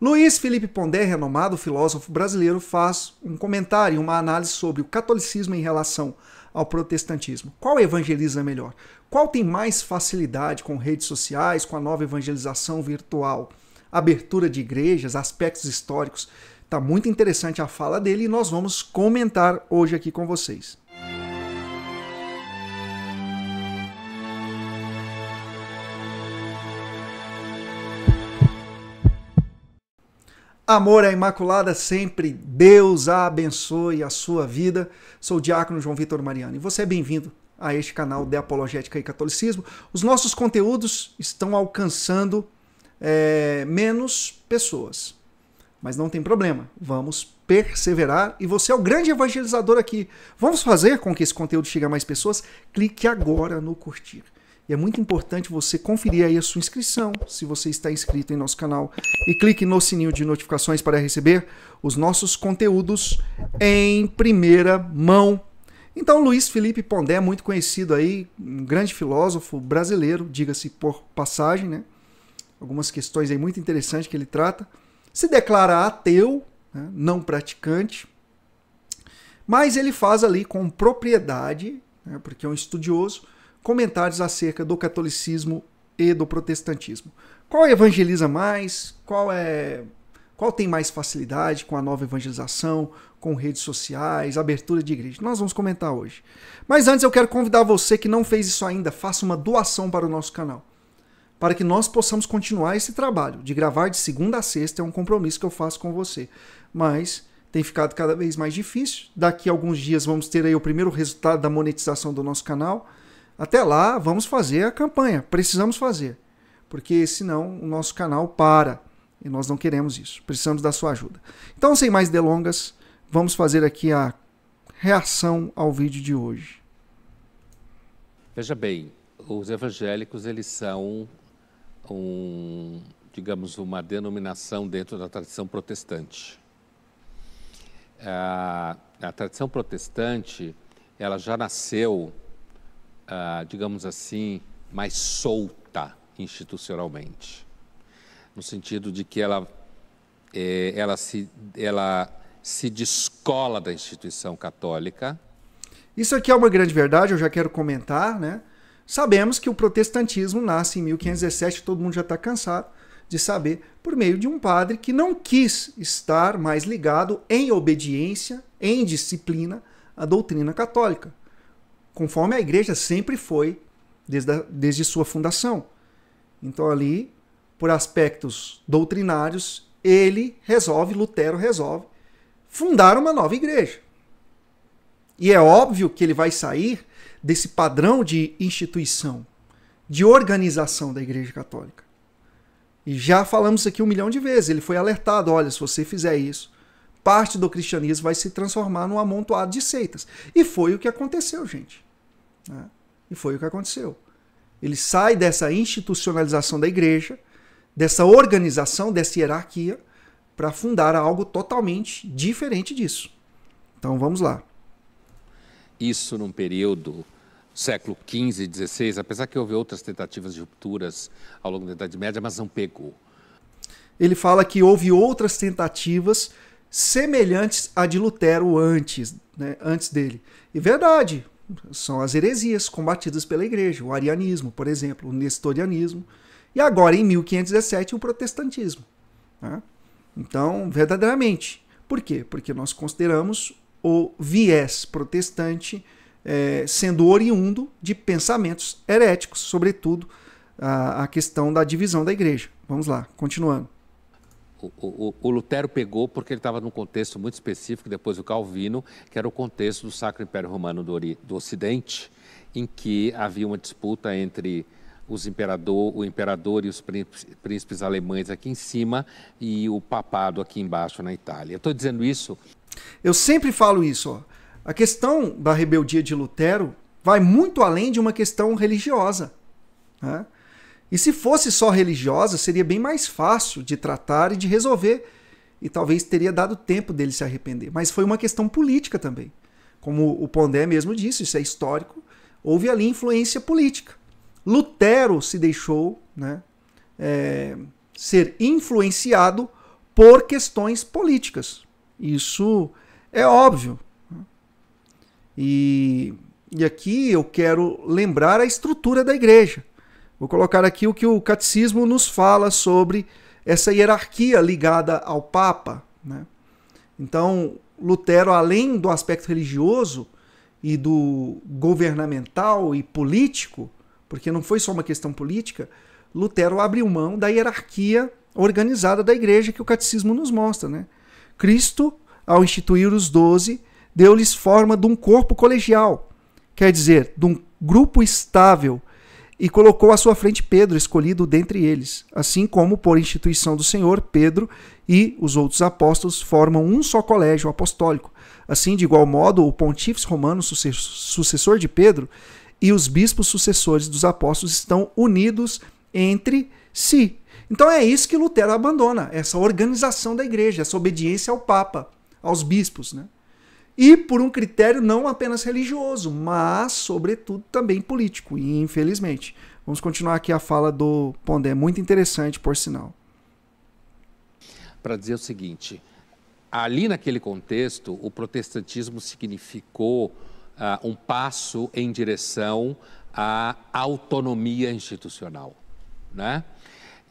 Luiz Felipe Pondé, renomado filósofo brasileiro, faz um comentário, uma análise sobre o catolicismo em relação ao protestantismo. Qual evangeliza melhor? Qual tem mais facilidade com redes sociais, com a nova evangelização virtual, abertura de igrejas, aspectos históricos? Está muito interessante a fala dele e nós vamos comentar hoje aqui com vocês. Amor é Imaculada sempre, Deus a abençoe a sua vida. Sou o diácono João Vitor Mariano e você é bem-vindo a este canal de Apologética e Catolicismo. Os nossos conteúdos estão alcançando é, menos pessoas, mas não tem problema, vamos perseverar e você é o grande evangelizador aqui. Vamos fazer com que esse conteúdo chegue a mais pessoas? Clique agora no curtir. E é muito importante você conferir aí a sua inscrição, se você está inscrito em nosso canal. E clique no sininho de notificações para receber os nossos conteúdos em primeira mão. Então, Luiz Felipe Pondé, muito conhecido aí, um grande filósofo brasileiro, diga-se por passagem, né? Algumas questões aí muito interessantes que ele trata. Se declara ateu, né? não praticante, mas ele faz ali com propriedade, né? porque é um estudioso, comentários acerca do catolicismo e do protestantismo. Qual evangeliza mais? Qual é qual tem mais facilidade com a nova evangelização, com redes sociais, abertura de igreja? Nós vamos comentar hoje. Mas antes eu quero convidar você que não fez isso ainda, faça uma doação para o nosso canal para que nós possamos continuar esse trabalho de gravar de segunda a sexta é um compromisso que eu faço com você. Mas tem ficado cada vez mais difícil. Daqui a alguns dias vamos ter aí o primeiro resultado da monetização do nosso canal. Até lá, vamos fazer a campanha. Precisamos fazer. Porque senão o nosso canal para. E nós não queremos isso. Precisamos da sua ajuda. Então, sem mais delongas, vamos fazer aqui a reação ao vídeo de hoje. Veja bem, os evangélicos, eles são um, digamos, uma denominação dentro da tradição protestante. A, a tradição protestante, ela já nasceu ah, digamos assim, mais solta institucionalmente, no sentido de que ela, eh, ela, se, ela se descola da instituição católica. Isso aqui é uma grande verdade, eu já quero comentar, né? Sabemos que o protestantismo nasce em 1517, todo mundo já está cansado de saber, por meio de um padre que não quis estar mais ligado em obediência, em disciplina, à doutrina católica conforme a igreja sempre foi desde, a, desde sua fundação. Então, ali, por aspectos doutrinários, ele resolve, Lutero resolve, fundar uma nova igreja. E é óbvio que ele vai sair desse padrão de instituição, de organização da Igreja Católica. E já falamos aqui um milhão de vezes, ele foi alertado: olha, se você fizer isso, parte do cristianismo vai se transformar num amontoado de seitas. E foi o que aconteceu, gente. Né? E foi o que aconteceu. Ele sai dessa institucionalização da igreja, dessa organização, dessa hierarquia, para fundar algo totalmente diferente disso. Então vamos lá. Isso num período século XV, XVI, apesar que houve outras tentativas de rupturas ao longo da Idade Média, mas não pegou. Ele fala que houve outras tentativas semelhantes à de Lutero antes, né, antes dele. E verdade, são as heresias combatidas pela igreja, o arianismo, por exemplo, o nestorianismo, e agora em 1517 o protestantismo. Né? Então, verdadeiramente. Por quê? Porque nós consideramos o viés protestante é, sendo oriundo de pensamentos heréticos, sobretudo a, a questão da divisão da igreja. Vamos lá, continuando o, o, o Lutero pegou porque ele estava num contexto muito específico, depois o Calvino, que era o contexto do Sacro Império Romano do, Ori, do Ocidente, em que havia uma disputa entre os imperador, o imperador e os príncipes, príncipes alemães aqui em cima e o papado aqui embaixo na Itália. Estou dizendo isso. Eu sempre falo isso. Ó. A questão da rebeldia de Lutero vai muito além de uma questão religiosa. Né? E se fosse só religiosa, seria bem mais fácil de tratar e de resolver, e talvez teria dado tempo dele se arrepender. Mas foi uma questão política também. Como o Pondé mesmo disse, isso é histórico, houve ali influência política. Lutero se deixou né, é, ser influenciado por questões políticas. Isso é óbvio. E, e aqui eu quero lembrar a estrutura da igreja. Vou colocar aqui o que o catecismo nos fala sobre essa hierarquia ligada ao Papa. Né? Então, Lutero, além do aspecto religioso e do governamental e político, porque não foi só uma questão política, Lutero abriu mão da hierarquia organizada da igreja que o catecismo nos mostra. Né? Cristo, ao instituir os doze, deu-lhes forma de um corpo colegial, quer dizer, de um grupo estável e colocou à sua frente Pedro, escolhido dentre eles. Assim como, por instituição do Senhor, Pedro e os outros apóstolos formam um só colégio apostólico. Assim, de igual modo, o pontífice romano, sucessor de Pedro, e os bispos sucessores dos apóstolos estão unidos entre si. Então é isso que Lutero abandona, essa organização da igreja, essa obediência ao Papa, aos bispos, né? e por um critério não apenas religioso, mas, sobretudo, também político, e infelizmente. Vamos continuar aqui a fala do Pondé, muito interessante, por sinal. Para dizer o seguinte, ali naquele contexto, o protestantismo significou uh, um passo em direção à autonomia institucional, né?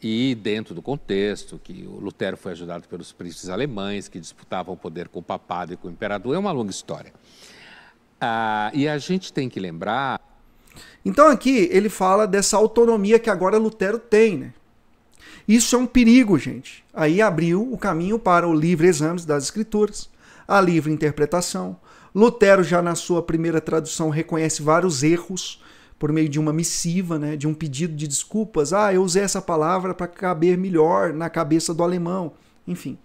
e dentro do contexto que o Lutero foi ajudado pelos príncipes alemães que disputavam o poder com o papado e com o imperador, é uma longa história. Ah, e a gente tem que lembrar. Então aqui ele fala dessa autonomia que agora Lutero tem, né? Isso é um perigo, gente. Aí abriu o caminho para o livre exame das escrituras, a livre interpretação. Lutero já na sua primeira tradução reconhece vários erros por meio de uma missiva, né, de um pedido de desculpas. Ah, eu usei essa palavra para caber melhor na cabeça do alemão. Enfim.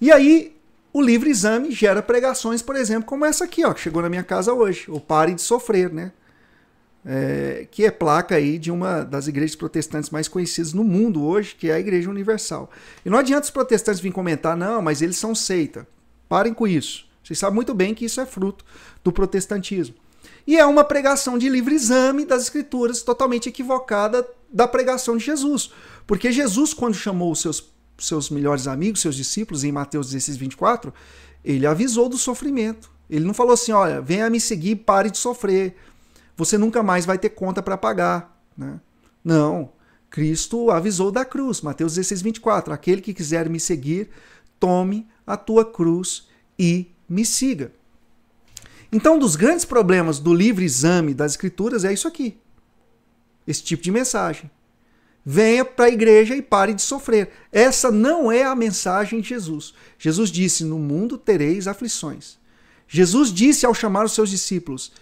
E aí, o livre exame gera pregações, por exemplo, como essa aqui, ó, que chegou na minha casa hoje. O Pare de Sofrer, né? É, que é placa aí de uma das igrejas protestantes mais conhecidas no mundo hoje, que é a Igreja Universal. E não adianta os protestantes virem comentar, não, mas eles são seita. Parem com isso. Vocês sabem muito bem que isso é fruto do protestantismo. E é uma pregação de livre exame das Escrituras, totalmente equivocada da pregação de Jesus. Porque Jesus, quando chamou os seus, seus melhores amigos, seus discípulos, em Mateus 16, 24, ele avisou do sofrimento. Ele não falou assim: olha, venha me seguir, pare de sofrer. Você nunca mais vai ter conta para pagar. Né? Não. Cristo avisou da cruz, Mateus 16, 24. Aquele que quiser me seguir, tome a tua cruz e me siga. Então, um dos grandes problemas do livre exame das escrituras é isso aqui. Esse tipo de mensagem. Venha para a igreja e pare de sofrer. Essa não é a mensagem de Jesus. Jesus disse: No mundo tereis aflições. Jesus disse ao chamar os seus discípulos: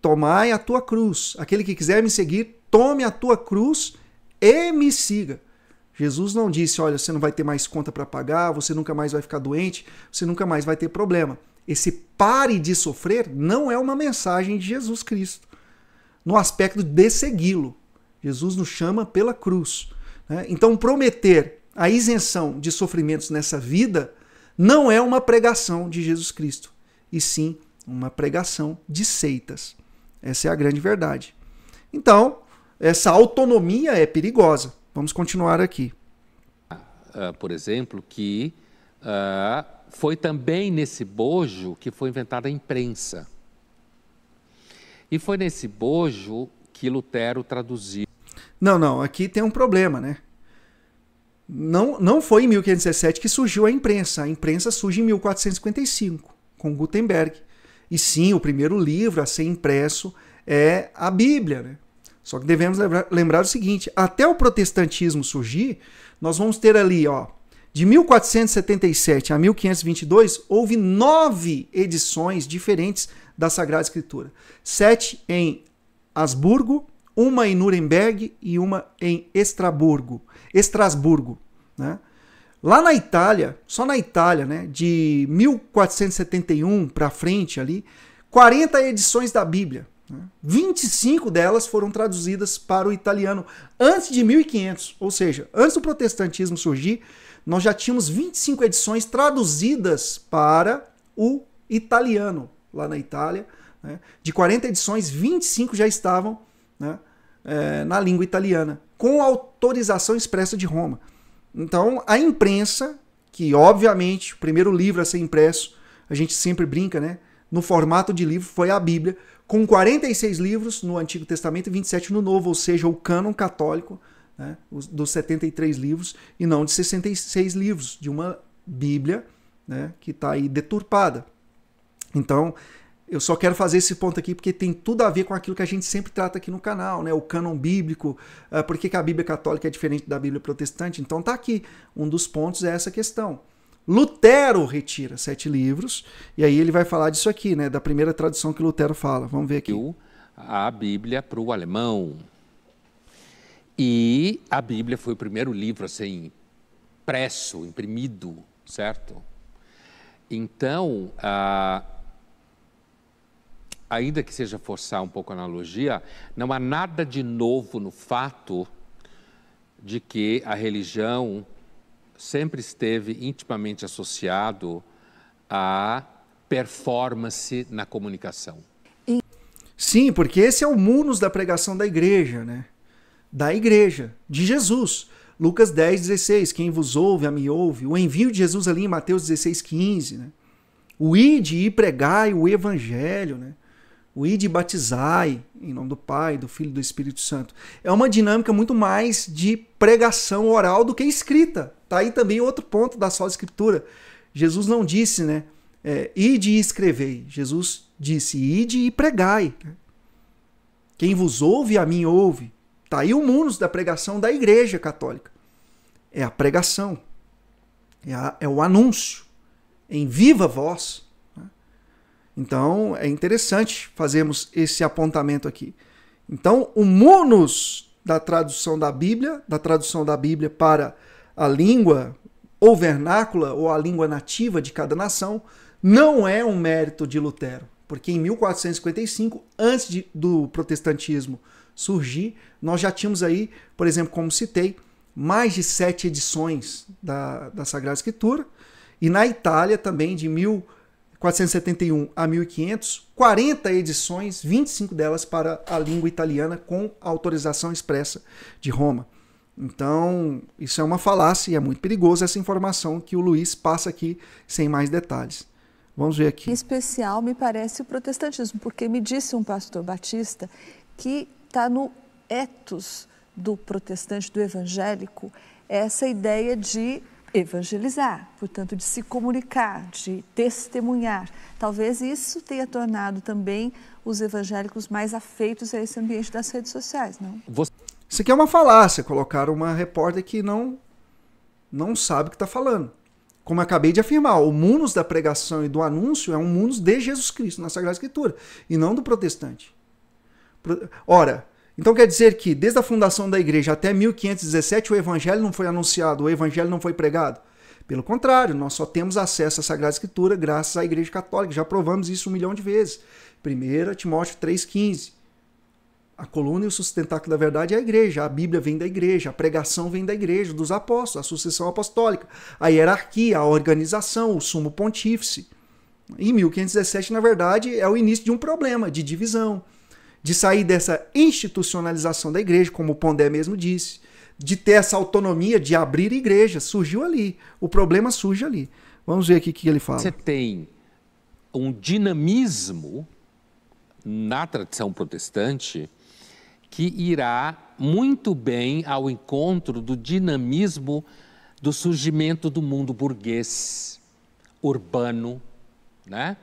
Tomai a tua cruz. Aquele que quiser me seguir, tome a tua cruz e me siga. Jesus não disse: Olha, você não vai ter mais conta para pagar, você nunca mais vai ficar doente, você nunca mais vai ter problema. Esse pare de sofrer não é uma mensagem de Jesus Cristo, no aspecto de segui-lo. Jesus nos chama pela cruz. Né? Então, prometer a isenção de sofrimentos nessa vida não é uma pregação de Jesus Cristo, e sim uma pregação de seitas. Essa é a grande verdade. Então, essa autonomia é perigosa. Vamos continuar aqui. Uh, por exemplo, que uh foi também nesse bojo que foi inventada a imprensa. E foi nesse bojo que Lutero traduziu. Não, não, aqui tem um problema, né? Não, não foi em 1517 que surgiu a imprensa. A imprensa surge em 1455, com Gutenberg. E sim, o primeiro livro a ser impresso é a Bíblia, né? Só que devemos lembrar, lembrar o seguinte: até o protestantismo surgir, nós vamos ter ali, ó, de 1477 a 1522, houve nove edições diferentes da Sagrada Escritura: sete em Asburgo, uma em Nuremberg e uma em Estraburgo, Estrasburgo. Né? Lá na Itália, só na Itália, né, de 1471 para frente ali, 40 edições da Bíblia. Né? 25 delas foram traduzidas para o italiano antes de 1500, ou seja, antes do protestantismo surgir nós já tínhamos 25 edições traduzidas para o italiano, lá na Itália. Né? De 40 edições, 25 já estavam né, é, na língua italiana, com autorização expressa de Roma. Então, a imprensa, que obviamente o primeiro livro a ser impresso, a gente sempre brinca, né? No formato de livro foi a Bíblia, com 46 livros no Antigo Testamento e 27 no Novo, ou seja, o cânon católico né, dos 73 livros, e não de 66 livros, de uma Bíblia né, que está aí deturpada. Então, eu só quero fazer esse ponto aqui porque tem tudo a ver com aquilo que a gente sempre trata aqui no canal, né? O cânon bíblico, uh, por que, que a Bíblia católica é diferente da Bíblia protestante? Então está aqui, um dos pontos é essa questão. Lutero retira sete livros, e aí ele vai falar disso aqui, né? Da primeira tradução que Lutero fala. Vamos ver aqui. A Bíblia para o alemão. E a Bíblia foi o primeiro livro assim impresso, imprimido, certo? Então, ah, ainda que seja forçar um pouco a analogia, não há nada de novo no fato de que a religião sempre esteve intimamente associado à performance na comunicação. Sim, porque esse é o munus da pregação da igreja, né? da igreja, de Jesus. Lucas 10, 16, quem vos ouve, a mim ouve. O envio de Jesus ali em Mateus 16, 15. Né? O ide e pregai o evangelho. Né? O ide e batizai, em nome do Pai, do Filho e do Espírito Santo. É uma dinâmica muito mais de pregação oral do que escrita. Tá aí também outro ponto da só escritura. Jesus não disse, né? É, ide e escrevei. Jesus disse, ide e pregai. Quem vos ouve, a mim ouve. Está aí o munus da pregação da Igreja Católica. É a pregação, é, a, é o anúncio, em viva voz. Né? Então é interessante fazermos esse apontamento aqui. Então, o munus da tradução da Bíblia, da tradução da Bíblia para a língua ou vernácula ou a língua nativa de cada nação, não é um mérito de Lutero, porque em 1455, antes de, do protestantismo surgir, nós já tínhamos aí, por exemplo, como citei, mais de sete edições da, da Sagrada Escritura, e na Itália também, de 1471 a 1500, 40 edições, 25 delas para a língua italiana, com autorização expressa de Roma. Então, isso é uma falácia e é muito perigoso essa informação que o Luiz passa aqui sem mais detalhes. Vamos ver aqui. Em especial, me parece o protestantismo, porque me disse um pastor batista que está no ethos do protestante, do evangélico, essa ideia de evangelizar, portanto, de se comunicar, de testemunhar. Talvez isso tenha tornado também os evangélicos mais afeitos a esse ambiente das redes sociais, não? Isso aqui é uma falácia, colocar uma repórter que não não sabe o que está falando. Como acabei de afirmar, o mundo da pregação e do anúncio é um mundo de Jesus Cristo na Sagrada Escritura e não do protestante. Ora, então quer dizer que desde a fundação da igreja até 1517 o evangelho não foi anunciado, o evangelho não foi pregado? Pelo contrário, nós só temos acesso à Sagrada Escritura graças à Igreja Católica. Já provamos isso um milhão de vezes. 1 Timóteo 3,15. A coluna e o sustentáculo da verdade é a igreja. A Bíblia vem da igreja, a pregação vem da igreja, dos apóstolos, a sucessão apostólica, a hierarquia, a organização, o sumo pontífice. Em 1517, na verdade, é o início de um problema de divisão, de sair dessa institucionalização da igreja, como o Pondé mesmo disse, de ter essa autonomia de abrir igreja, surgiu ali. O problema surge ali. Vamos ver aqui o que ele fala. Você tem um dinamismo na tradição protestante que irá muito bem ao encontro do dinamismo do surgimento do mundo burguês, urbano, né?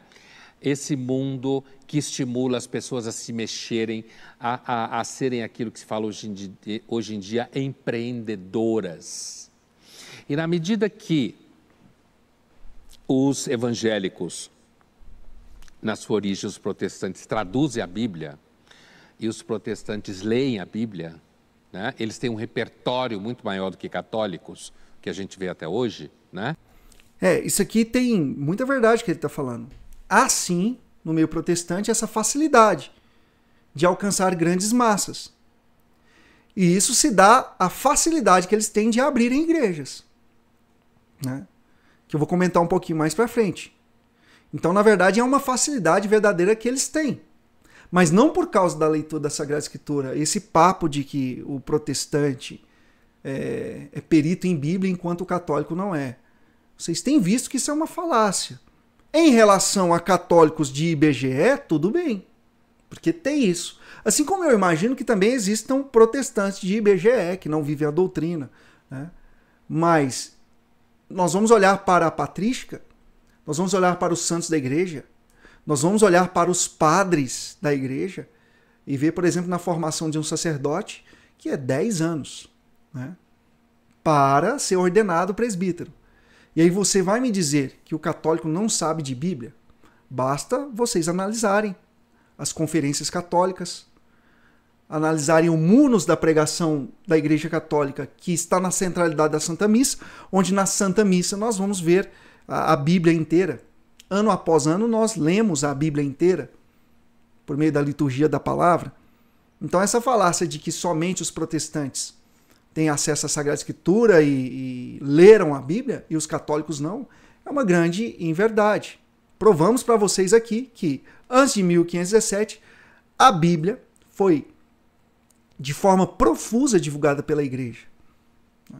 esse mundo que estimula as pessoas a se mexerem, a, a, a serem aquilo que se fala hoje em, dia, hoje em dia, empreendedoras. E na medida que os evangélicos, na sua origem, os protestantes traduzem a Bíblia, e os protestantes leem a Bíblia, né? eles têm um repertório muito maior do que católicos, que a gente vê até hoje, né? É, isso aqui tem muita verdade que ele está falando. Há sim, no meio protestante, essa facilidade de alcançar grandes massas. E isso se dá à facilidade que eles têm de abrirem igrejas, né? que eu vou comentar um pouquinho mais para frente. Então, na verdade, é uma facilidade verdadeira que eles têm. Mas não por causa da leitura da Sagrada Escritura, esse papo de que o protestante é, é perito em Bíblia enquanto o católico não é. Vocês têm visto que isso é uma falácia. Em relação a católicos de IBGE, tudo bem, porque tem isso. Assim como eu imagino que também existam protestantes de IBGE que não vivem a doutrina. Né? Mas nós vamos olhar para a patrística, nós vamos olhar para os santos da igreja, nós vamos olhar para os padres da igreja e ver, por exemplo, na formação de um sacerdote, que é 10 anos, né? para ser ordenado presbítero. E aí você vai me dizer que o católico não sabe de Bíblia? Basta vocês analisarem as conferências católicas, analisarem o munos da pregação da Igreja Católica, que está na centralidade da Santa Missa, onde na Santa Missa nós vamos ver a, a Bíblia inteira. Ano após ano nós lemos a Bíblia inteira por meio da liturgia da palavra. Então essa falácia de que somente os protestantes têm acesso à Sagrada Escritura e, e leram a Bíblia e os católicos não, é uma grande inverdade. Provamos para vocês aqui que, antes de 1517, a Bíblia foi de forma profusa divulgada pela Igreja. Né?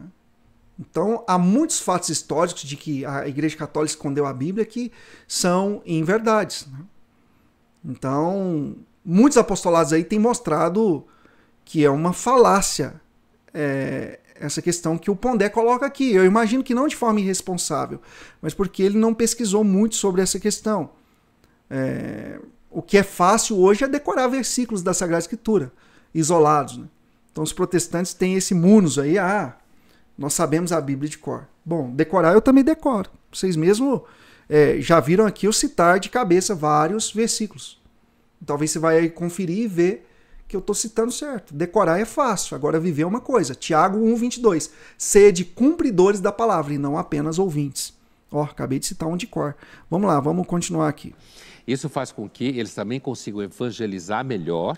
Então, há muitos fatos históricos de que a Igreja Católica escondeu a Bíblia que são inverdades. Né? Então, muitos apostolados aí têm mostrado que é uma falácia é, essa questão que o Pondé coloca aqui. Eu imagino que não de forma irresponsável, mas porque ele não pesquisou muito sobre essa questão. É, o que é fácil hoje é decorar versículos da Sagrada Escritura, isolados. Né? Então os protestantes têm esse munus aí, ah, nós sabemos a Bíblia de cor. Bom, decorar eu também decoro. Vocês mesmo é, já viram aqui eu citar de cabeça vários versículos. Talvez você vai conferir e ver que eu estou citando certo. Decorar é fácil, agora viver é uma coisa. Tiago 22. Sede cumpridores da palavra e não apenas ouvintes. Ó, oh, acabei de citar um de cor. Vamos lá, vamos continuar aqui. Isso faz com que eles também consigam evangelizar melhor,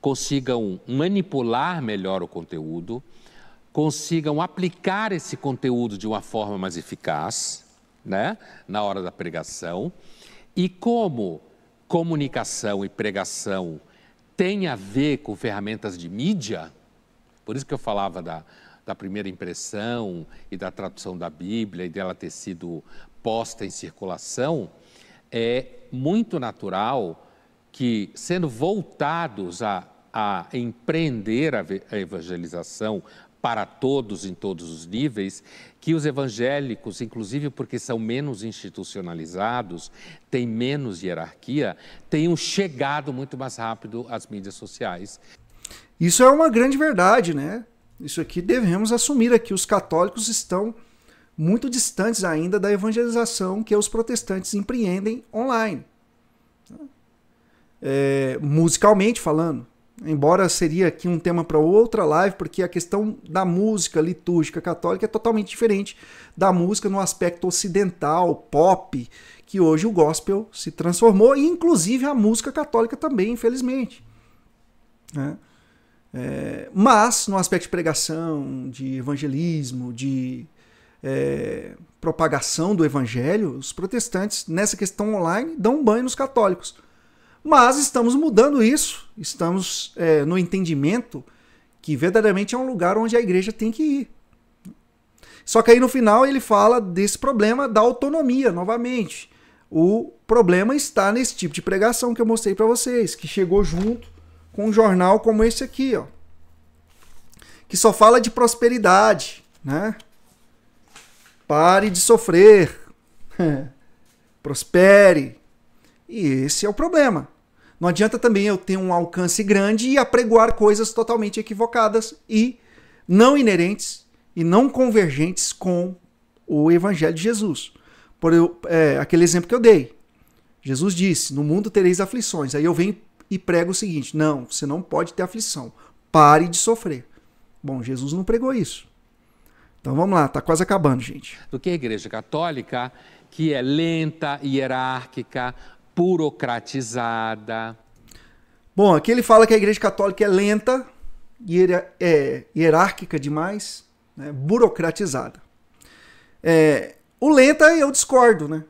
consigam manipular melhor o conteúdo, consigam aplicar esse conteúdo de uma forma mais eficaz, né, na hora da pregação. E como comunicação e pregação tem a ver com ferramentas de mídia, por isso que eu falava da, da primeira impressão e da tradução da Bíblia e dela ter sido posta em circulação, é muito natural que, sendo voltados a, a empreender a evangelização, para todos em todos os níveis, que os evangélicos, inclusive porque são menos institucionalizados, têm menos hierarquia, tenham chegado muito mais rápido às mídias sociais. Isso é uma grande verdade, né? Isso aqui devemos assumir aqui. Os católicos estão muito distantes ainda da evangelização que os protestantes empreendem online. É, musicalmente falando embora seria aqui um tema para outra live, porque a questão da música litúrgica católica é totalmente diferente da música no aspecto ocidental, pop, que hoje o gospel se transformou, e inclusive a música católica também, infelizmente. Né? É, mas, no aspecto de pregação, de evangelismo, de é, propagação do evangelho, os protestantes, nessa questão online, dão um banho nos católicos mas estamos mudando isso, estamos é, no entendimento que verdadeiramente é um lugar onde a igreja tem que ir. Só que aí no final ele fala desse problema da autonomia, novamente. O problema está nesse tipo de pregação que eu mostrei para vocês, que chegou junto com um jornal como esse aqui, ó, que só fala de prosperidade, né? Pare de sofrer, prospere. E esse é o problema. Não adianta também eu ter um alcance grande e apregoar coisas totalmente equivocadas e não inerentes e não convergentes com o Evangelho de Jesus. Por eu, é, aquele exemplo que eu dei. Jesus disse: No mundo tereis aflições. Aí eu venho e prego o seguinte: Não, você não pode ter aflição. Pare de sofrer. Bom, Jesus não pregou isso. Então vamos lá, está quase acabando, gente. Do que a Igreja Católica, que é lenta, hierárquica, burocratizada. Bom, aqui ele fala que a Igreja Católica é lenta, hier é hierárquica demais, né? burocratizada. É, o lenta eu discordo, né?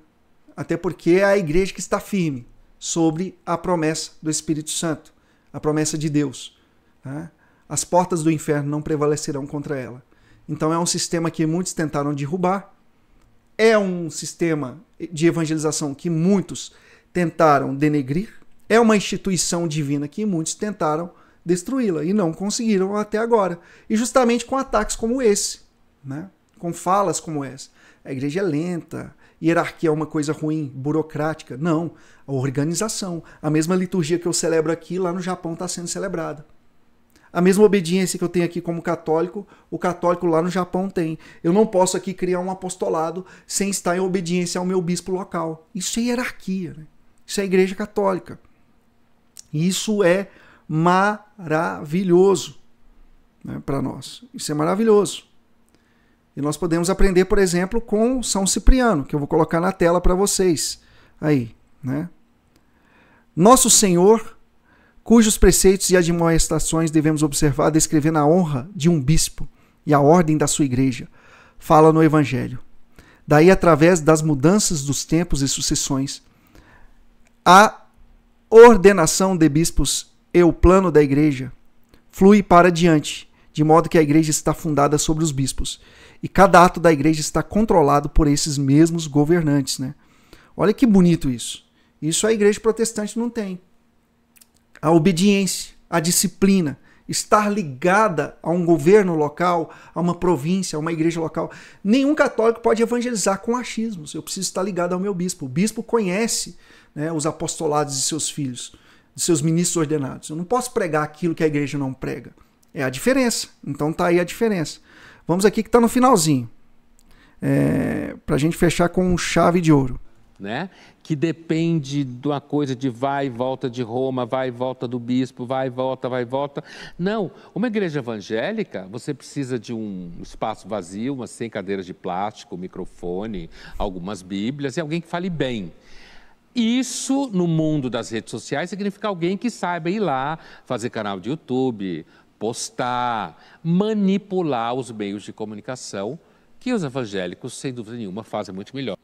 Até porque é a Igreja que está firme sobre a promessa do Espírito Santo, a promessa de Deus. Né? As portas do inferno não prevalecerão contra ela. Então é um sistema que muitos tentaram derrubar, é um sistema de evangelização que muitos tentaram denegrir, é uma instituição divina que muitos tentaram destruí-la e não conseguiram até agora. E justamente com ataques como esse, né? com falas como essa. A igreja é lenta, hierarquia é uma coisa ruim, burocrática. Não, a organização. A mesma liturgia que eu celebro aqui, lá no Japão está sendo celebrada. A mesma obediência que eu tenho aqui como católico, o católico lá no Japão tem. Eu não posso aqui criar um apostolado sem estar em obediência ao meu bispo local. Isso é hierarquia. Né? Isso é a Igreja Católica. Isso é maravilhoso né, para nós. Isso é maravilhoso. E nós podemos aprender, por exemplo, com São Cipriano, que eu vou colocar na tela para vocês. Aí, né? Nosso Senhor, cujos preceitos e admoestações devemos observar, descrevendo a honra de um bispo e a ordem da sua igreja, fala no Evangelho. Daí, através das mudanças dos tempos e sucessões, a ordenação de bispos e o plano da igreja flui para diante, de modo que a igreja está fundada sobre os bispos. E cada ato da igreja está controlado por esses mesmos governantes. Né? Olha que bonito isso. Isso a igreja protestante não tem. A obediência, a disciplina, estar ligada a um governo local, a uma província, a uma igreja local. Nenhum católico pode evangelizar com achismos. Eu preciso estar ligado ao meu bispo. O bispo conhece né, os apostolados de seus filhos, de seus ministros ordenados. Eu não posso pregar aquilo que a igreja não prega. É a diferença. Então tá aí a diferença. Vamos aqui que está no finalzinho. É, Para a gente fechar com chave de ouro né? que depende de uma coisa de vai e volta de Roma, vai e volta do bispo, vai e volta, vai e volta. Não, uma igreja evangélica, você precisa de um espaço vazio, umas 100 cadeiras de plástico, microfone, algumas bíblias e alguém que fale bem. Isso, no mundo das redes sociais, significa alguém que saiba ir lá, fazer canal de YouTube, postar, manipular os meios de comunicação, que os evangélicos, sem dúvida nenhuma, fazem muito melhor.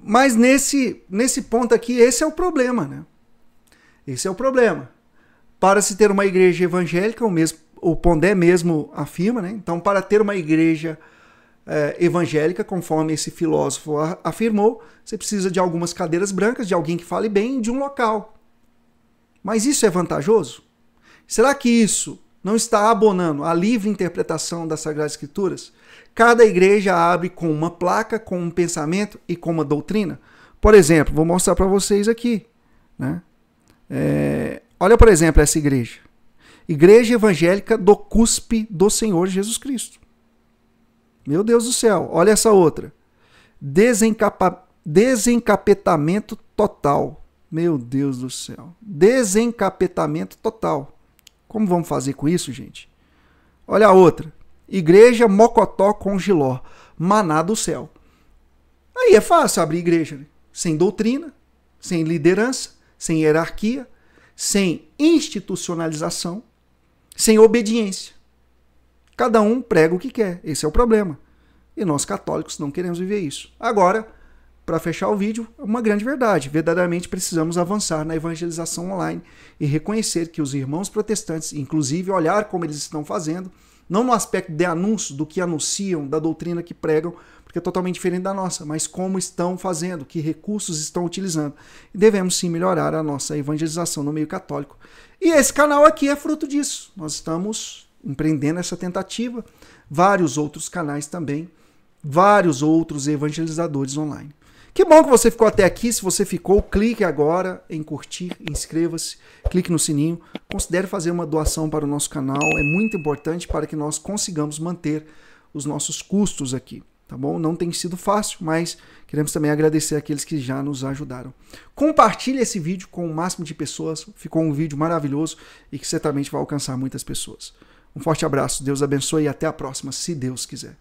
Mas nesse, nesse ponto aqui, esse é o problema, né? Esse é o problema. Para se ter uma igreja evangélica, o, mesmo, o Pondé mesmo afirma, né? Então, para ter uma igreja é, evangélica, conforme esse filósofo a, afirmou, você precisa de algumas cadeiras brancas, de alguém que fale bem, de um local. Mas isso é vantajoso? Será que isso não está abonando à livre interpretação das Sagradas Escrituras? Cada igreja abre com uma placa, com um pensamento e com uma doutrina. Por exemplo, vou mostrar para vocês aqui. Né? É, olha, por exemplo, essa igreja. Igreja Evangélica do Cuspe do Senhor Jesus Cristo. Meu Deus do céu, olha essa outra. Desencapa, desencapetamento total. Meu Deus do céu. Desencapetamento total. Como vamos fazer com isso, gente? Olha a outra. Igreja Mocotó com Giló, maná do céu. Aí é fácil abrir igreja, né? sem doutrina, sem liderança, sem hierarquia, sem institucionalização, sem obediência. Cada um prega o que quer, esse é o problema. E nós católicos não queremos viver isso. Agora, para fechar o vídeo, uma grande verdade. Verdadeiramente precisamos avançar na evangelização online e reconhecer que os irmãos protestantes, inclusive olhar como eles estão fazendo, não no aspecto de anúncio, do que anunciam, da doutrina que pregam, porque é totalmente diferente da nossa, mas como estão fazendo, que recursos estão utilizando. E devemos sim melhorar a nossa evangelização no meio católico. E esse canal aqui é fruto disso. Nós estamos empreendendo essa tentativa, vários outros canais também, vários outros evangelizadores online. Que bom que você ficou até aqui. Se você ficou, clique agora em curtir, inscreva-se, clique no sininho. Considere fazer uma doação para o nosso canal. É muito importante para que nós consigamos manter os nossos custos aqui. Tá bom? Não tem sido fácil, mas queremos também agradecer aqueles que já nos ajudaram. Compartilhe esse vídeo com o máximo de pessoas. Ficou um vídeo maravilhoso e que certamente vai alcançar muitas pessoas. Um forte abraço, Deus abençoe e até a próxima, se Deus quiser.